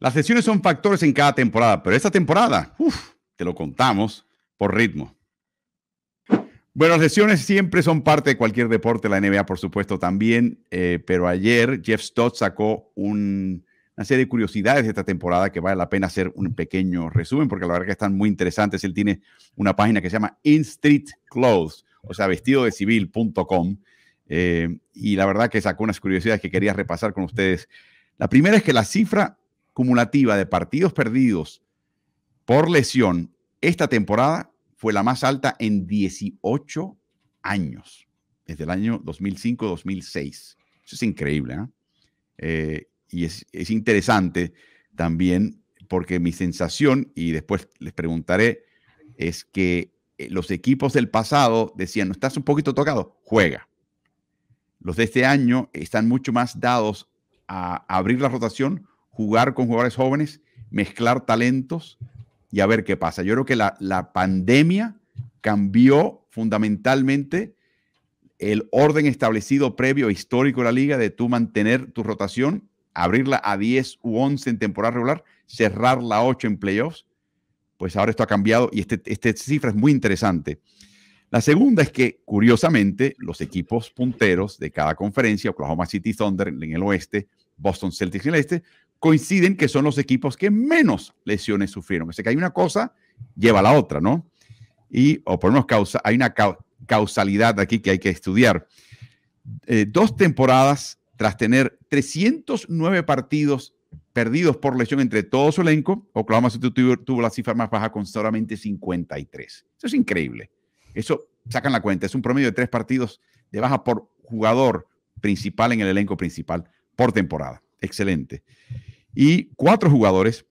Las sesiones son factores en cada temporada, pero esta temporada, uff, te lo contamos por ritmo. Bueno, las sesiones siempre son parte de cualquier deporte, la NBA por supuesto también, eh, pero ayer Jeff Stott sacó una serie de curiosidades de esta temporada que vale la pena hacer un pequeño resumen porque la verdad que están muy interesantes. Él tiene una página que se llama In Street Clothes, o sea, vestido de civil.com, eh, y la verdad que sacó unas curiosidades que quería repasar con ustedes. La primera es que la cifra de partidos perdidos por lesión esta temporada fue la más alta en 18 años, desde el año 2005-2006. Eso es increíble. ¿eh? Eh, y es, es, interesante también porque mi sensación, y después les preguntaré, es que eh, los equipos del pasado decían, no estás un poquito tocado, juega. Los de este año están mucho más dados a abrir la rotación jugar con jugadores jóvenes, mezclar talentos y a ver qué pasa. Yo creo que la, pandemia cambió fundamentalmente el orden establecido previo e histórico de la liga de tú mantener tu rotación, abrirla a 10 u 11 en temporada regular, cerrar la 8 en playoffs. Pues ahora esto ha cambiado y esta este cifra es muy interesante. La segunda es que, curiosamente, los equipos punteros de cada conferencia, Oklahoma City Thunder en el oeste, Boston Celtics en el este, coinciden que son los equipos que menos lesiones sufrieron. O sea que hay una cosa, lleva a la otra, ¿no? Y, o por lo causa, hay una causalidad aquí que hay que estudiar. Eh, dos temporadas tras tener 309 partidos perdidos por lesión entre todo su elenco, Oklahoma City tuvo, tuvo la cifra más baja con solamente 53. Eso es increíble. Eso, sacan la cuenta, es un promedio de tres partidos de baja por jugador principal en el elenco principal por temporada excelente. Y cuatro jugadores,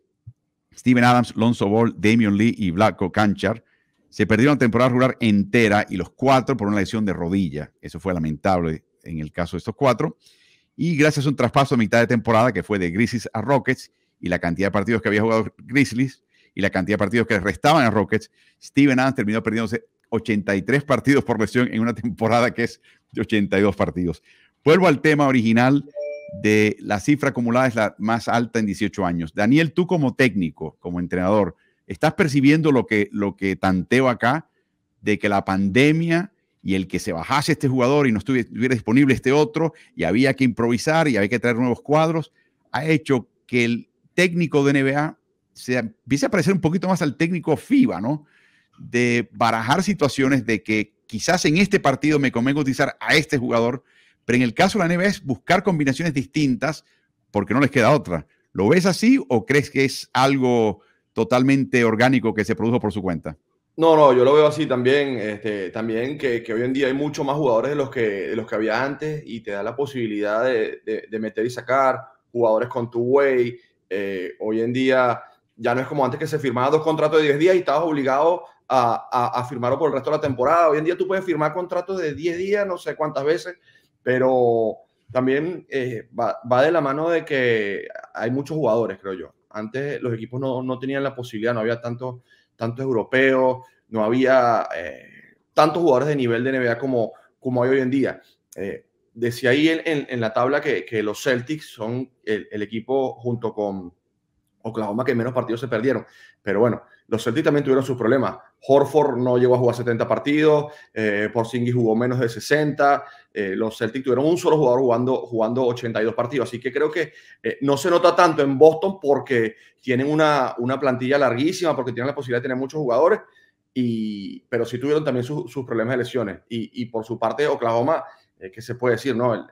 Steven Adams, Lonzo Ball, Damian Lee y Blanco Canchar, se perdieron la temporada regular entera y los cuatro por una lesión de rodilla. Eso fue lamentable en el caso de estos cuatro. Y gracias a un traspaso a mitad de temporada que fue de Grizzlies a Rockets y la cantidad de partidos que había jugado Grizzlies y la cantidad de partidos que restaban a Rockets, Steven Adams terminó perdiéndose 83 partidos por lesión en una temporada que es de 82 partidos. Vuelvo al tema original de la cifra acumulada es la más alta en 18 años. Daniel, tú como técnico, como entrenador, ¿estás percibiendo lo que, lo que tanteo acá de que la pandemia y el que se bajase este jugador y no estuviera disponible este otro y había que improvisar y había que traer nuevos cuadros, ha hecho que el técnico de NBA se empiece a parecer un poquito más al técnico FIBA, ¿no? De barajar situaciones de que quizás en este partido me convenga utilizar a este jugador pero en el caso de la NBA es buscar combinaciones distintas porque no les queda otra. ¿Lo ves así o crees que es algo totalmente orgánico que se produjo por su cuenta? No, no, yo lo veo así también, este, también que, hoy en día hay mucho más jugadores de los que, los que había antes y te da la posibilidad de, meter y sacar jugadores con tu way. Eh, hoy en día ya no es como antes que se firmaba dos contratos de 10 días y estabas obligado a, a, a, firmarlo por el resto de la temporada. Hoy en día tú puedes firmar contratos de 10 días, no sé cuántas veces, pero también eh, va, de la mano de que hay muchos jugadores, creo yo. Antes los equipos no, tenían la posibilidad, no había tantos tantos europeos, no había eh, tantos jugadores de nivel de NBA como, como hay hoy en día. Eh, decía ahí en, la tabla que, los Celtics son el, equipo junto con Oklahoma que menos partidos se perdieron. Pero bueno, los Celtics también tuvieron sus problemas. Horford no llegó a jugar 70 partidos, eh, Porzingis jugó menos de 60, eh, los Celtics tuvieron un solo jugador jugando, jugando 82 partidos, así que creo que eh, no se nota tanto en Boston porque tienen una, una plantilla larguísima, porque tienen la posibilidad de tener muchos jugadores, y, pero sí tuvieron también sus problemas de lesiones. Y, por su parte, Oklahoma, que eh, ¿qué se puede decir? No?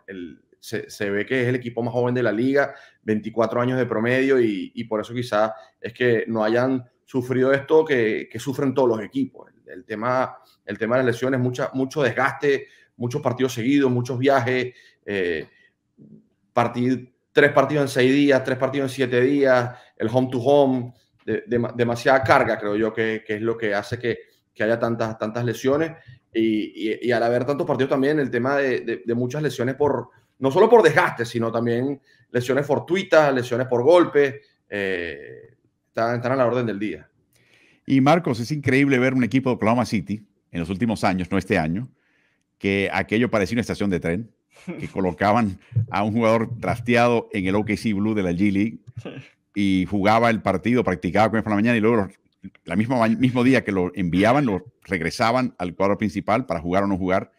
se, ve que es el equipo más joven de la liga, 24 años de promedio, y, y por eso quizás es que no hayan sufrió esto que, sufren todos los equipos. El, tema, el tema de las lesiones, mucho desgaste, muchos partidos seguidos, muchos viajes, eh, tres partidos en seis días, tres partidos en siete días, el home to home, demasiada carga, creo yo, que, es lo que hace que, haya tantas, tantas lesiones. Y, al haber tantos partidos también, el tema de, de muchas lesiones por, no solo por desgaste, sino también lesiones fortuitas, lesiones por golpes. Eh, están, a la orden del día. Y Marcos, es increíble ver un equipo de Oklahoma City en los últimos años, no este año, que aquello parecía una estación de tren, que colocaban a un jugador trasteado en el OKC Blue de la G League y jugaba el partido, practicaba con él por la mañana y luego el mismo, día que lo enviaban, lo regresaban al cuadro principal para jugar o no jugar.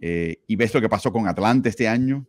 Eh, y ves lo que pasó con Atlanta este año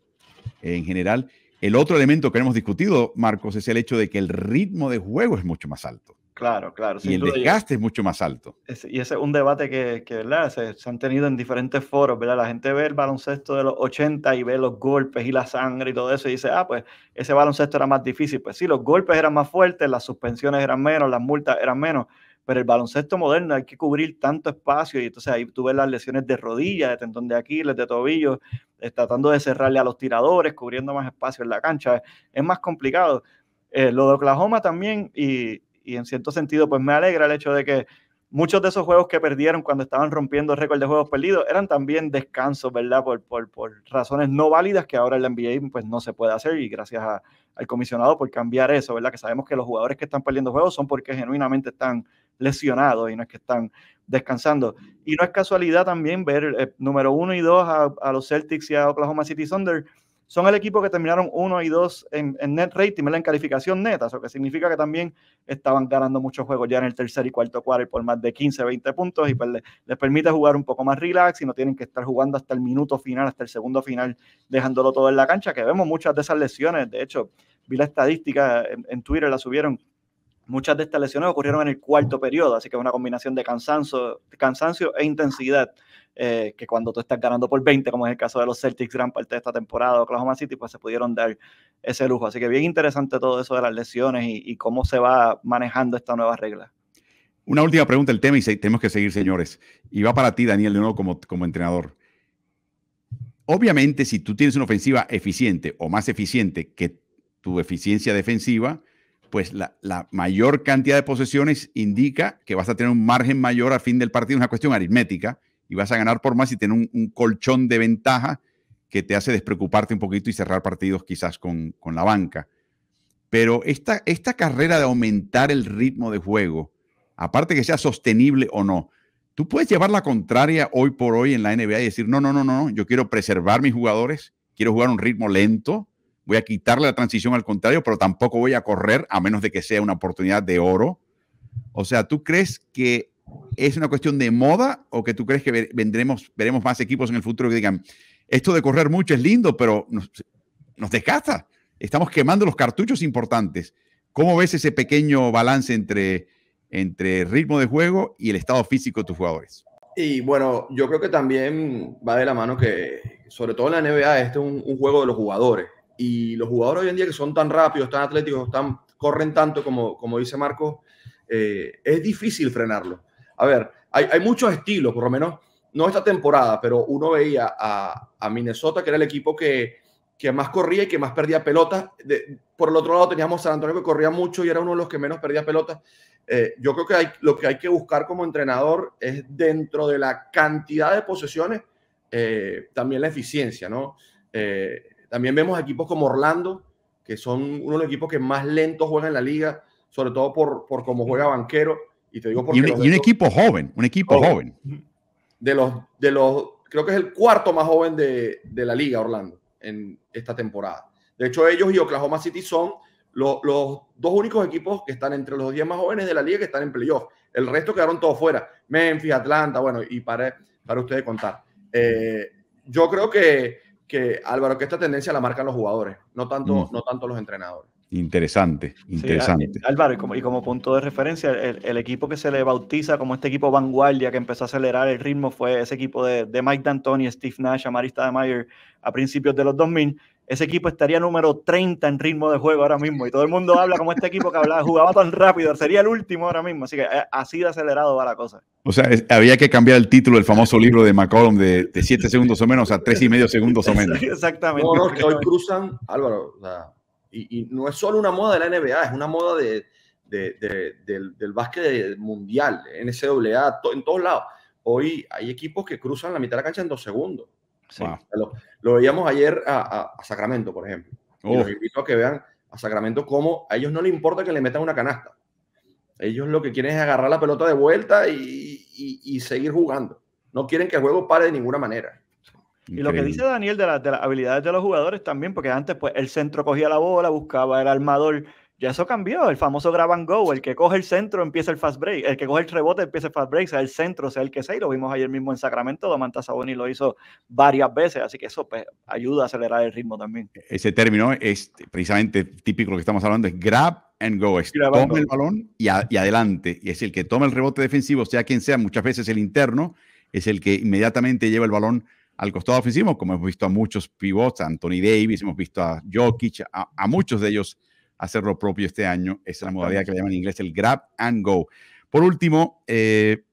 en general. El otro elemento que hemos discutido, Marcos, es el hecho de que el ritmo de juego es mucho más alto. Claro, claro. Y el desgaste es mucho más alto. y ese es un debate que, Se, han tenido en diferentes foros, ¿verdad? La gente ve el baloncesto de los 80 y ve los golpes y la sangre y todo eso y dice, ah, pues ese baloncesto era más difícil. Pues sí, los golpes eran más fuertes, las suspensiones eran menos, las multas eran menos, pero el baloncesto moderno hay que cubrir tanto espacio y entonces ahí tú ves las lesiones de rodillas, de tendón de Aquiles, de tobillo, eh, tratando de cerrarle a los tiradores, cubriendo más espacio en la cancha. Es más complicado. Eh, lo de Oklahoma también, y, en cierto sentido, pues me alegra el hecho de que muchos de esos juegos que perdieron cuando estaban rompiendo el récord de juegos perdidos eran también descansos, ¿verdad? Por, por, razones no válidas que ahora en la NBA pues, no se puede hacer, y gracias al comisionado por cambiar eso, ¿verdad? Que sabemos que los jugadores que están perdiendo juegos son porque genuinamente están lesionados y no es que están descansando. Y no es casualidad también ver eh, número uno y dos a, los Celtics y a Oklahoma City Thunder. Son el equipo que terminaron uno y dos en, net rating, en calificación neta, eso que significa que también estaban ganando muchos juegos ya en el tercer y cuarto cuarto por más de 15, 20 puntos y pues, les, permite jugar un poco más relax y no tienen que estar jugando hasta el minuto final, hasta el segundo final, dejándolo todo en la cancha, que vemos muchas de esas lesiones. De hecho, vi la estadística en Twitter, la subieron, Muchas de estas lesiones ocurrieron en el cuarto periodo, así que es una combinación de cansancio, cansancio e intensidad, eh, que cuando tú estás ganando por 20, como es el caso de los Celtics gran parte de esta temporada, Oklahoma City, pues se pudieron dar ese lujo. Así que bien interesante todo eso de las lesiones y, cómo se va manejando esta nueva regla. Una última pregunta, el tema, y tenemos que seguir, señores. Y va para ti, Daniel, de nuevo como, como entrenador. Obviamente, si tú tienes una ofensiva eficiente o más eficiente que tu eficiencia defensiva, pues la, mayor cantidad de posesiones indica que vas a tener un margen mayor a fin del partido, es una cuestión aritmética, y vas a ganar por más y tener un, colchón de ventaja que te hace despreocuparte un poquito y cerrar partidos quizás con, la banca. Pero esta, esta carrera de aumentar el ritmo de juego, aparte que sea sostenible o no, tú puedes llevar la contraria hoy por hoy en la NBA y decir, no, no, no, no, yo quiero preservar mis jugadores, quiero jugar un ritmo lento, voy a quitarle la transición al contrario, pero tampoco voy a correr a menos de que sea una oportunidad de oro. O sea, ¿tú crees que es una cuestión de moda o que tú crees que vendremos, veremos más equipos en el futuro que digan, esto de correr mucho es lindo, pero nos, nos desgasta? Estamos quemando los cartuchos importantes. ¿Cómo ves ese pequeño balance entre, entre ritmo de juego y el estado físico de tus jugadores? Y bueno, yo creo que también va de la mano que, sobre todo en la NBA, este es un juego de los jugadores. Y los jugadores hoy en día que son tan rápidos, tan atléticos, tan, corren tanto, como, como dice Marcos, eh, es difícil frenarlo. A ver, hay, hay, muchos estilos, por lo menos, no esta temporada, pero uno veía a, a Minnesota, que era el equipo que, que más corría y que más perdía pelotas. por el otro lado teníamos a San Antonio que corría mucho y era uno de los que menos perdía pelotas. Eh, yo creo que hay, lo que hay que buscar como entrenador es dentro de la cantidad de posesiones eh, también la eficiencia, ¿no? También vemos equipos como Orlando, que son uno de los equipos que más lentos juega en la liga, sobre todo por, por cómo juega Banquero. Y te un, equipo joven, un equipo joven. De los, de los, creo que es el cuarto más joven de, la liga, Orlando, en esta temporada. De hecho, ellos y Oklahoma City son los, dos únicos equipos que están entre los 10 más jóvenes de la liga que están en playoff. El resto quedaron todos fuera. Memphis, Atlanta, bueno, y para, para ustedes contar. Eh, yo creo que que Álvaro, que esta tendencia la marcan los jugadores, no tanto, mm. no. tanto los entrenadores. Interesante, interesante. Álvaro, y como, y como, punto de referencia, el, equipo que se le bautiza como este equipo vanguardia que empezó a acelerar el ritmo fue ese equipo de, de Mike D'Antoni, Steve Nash, Amarista de Mayer a principios de los 2000, ese equipo estaría número 30 en ritmo de juego ahora mismo. Y todo el mundo habla como este equipo que hablaba, jugaba tan rápido, sería el último ahora mismo. Así que eh, así de acelerado va la cosa. O sea, había que cambiar el título del famoso libro de McCollum de 7 segundos o menos a 3 y medio segundos o menos. Exactamente. hoy cruzan, Álvaro, y, no es solo una moda de la NBA, es una moda de, del, básquet mundial, NCAA, en todos lados. Hoy hay equipos que cruzan la mitad de la cancha en dos segundos. Lo, veíamos ayer a, Sacramento, por ejemplo. Y los invito a que vean a Sacramento cómo a ellos no le importa que le metan una canasta. Ellos lo que quieren es agarrar la pelota de vuelta y, seguir jugando. No quieren que el juego pare de ninguna manera. Y lo que dice Daniel de, las habilidades de los jugadores también, porque antes pues el centro cogía la bola, buscaba el armador, ya eso cambió, el famoso grab and go, el que coge el centro empieza el fast break, el que coge el rebote empieza el fast break, sea el centro, sea el que sea, y lo vimos ayer mismo en Sacramento, Domantas Saboni lo hizo varias veces, así que eso pues, ayuda a acelerar el ritmo también. Ese término es este, precisamente típico lo que estamos hablando, es grab and go, toma el balón y, adelante, y es el que toma el rebote defensivo, sea quien sea, muchas veces el interno, es el que inmediatamente lleva el balón al costado ofensivo, como hemos visto a muchos pivots, a Anthony Davis, hemos visto a Jokic, a muchos de ellos hacer lo propio este año. es la modalidad que le llaman en inglés el grab and go. Por último, eh,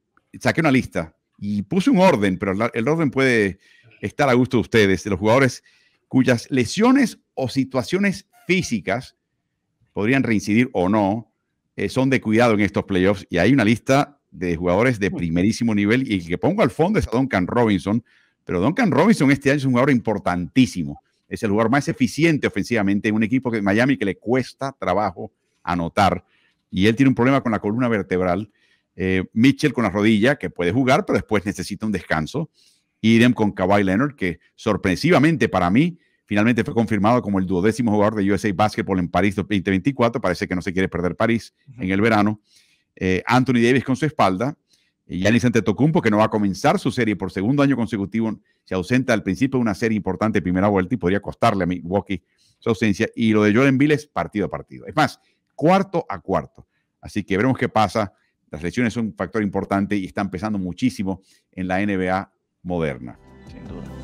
saqué una lista y puse un orden, pero el orden puede estar a gusto de ustedes, de los jugadores cuyas lesiones o situaciones físicas podrían reincidir o no, eh, son de cuidado en estos playoffs. Y hay una lista de jugadores de hmm. primerísimo nivel y el que pongo al fondo es a Duncan Robinson, pero Duncan Robinson este año es un jugador importantísimo es el jugador más eficiente ofensivamente en un equipo que Miami que le cuesta trabajo anotar. Y él tiene un problema con la columna vertebral. Eh, Mitchell con la rodilla, que puede jugar, pero después necesita un descanso. Idem con Kawhi Leonard, que sorpresivamente para mí, finalmente fue confirmado como el duodécimo jugador de USA Basketball en París 2024. Parece que no se quiere perder París en el verano. Eh, Anthony Davis con su espalda Yanis Tocumpo, que no va a comenzar su serie por segundo año consecutivo, se ausenta al principio de una serie importante primera vuelta y podría costarle a Milwaukee su ausencia. Y lo de Jordan Bill es partido a partido. Es más, cuarto a cuarto. Así que veremos qué pasa. Las lesiones son un factor importante y están pesando muchísimo en la NBA moderna. Sin duda.